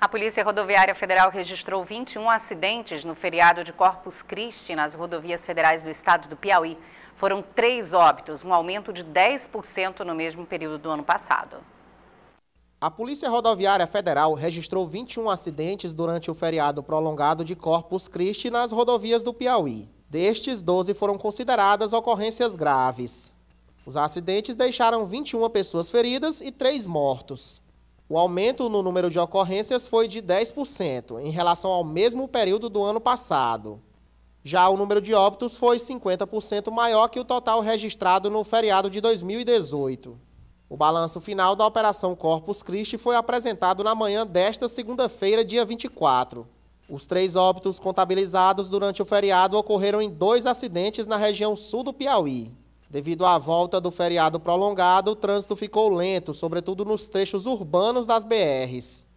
A Polícia Rodoviária Federal registrou 21 acidentes no feriado de Corpus Christi nas rodovias federais do estado do Piauí. Foram três óbitos, um aumento de 10% no mesmo período do ano passado. A Polícia Rodoviária Federal registrou 21 acidentes durante o feriado prolongado de Corpus Christi nas rodovias do Piauí. Destes, 12 foram consideradas ocorrências graves. Os acidentes deixaram 21 pessoas feridas e 3 mortos. O aumento no número de ocorrências foi de 10% em relação ao mesmo período do ano passado. Já o número de óbitos foi 50% maior que o total registrado no feriado de 2018. O balanço final da Operação Corpus Christi foi apresentado na manhã desta segunda-feira, dia 24. Os três óbitos contabilizados durante o feriado ocorreram em dois acidentes na região sul do Piauí. Devido à volta do feriado prolongado, o trânsito ficou lento, sobretudo nos trechos urbanos das BRs.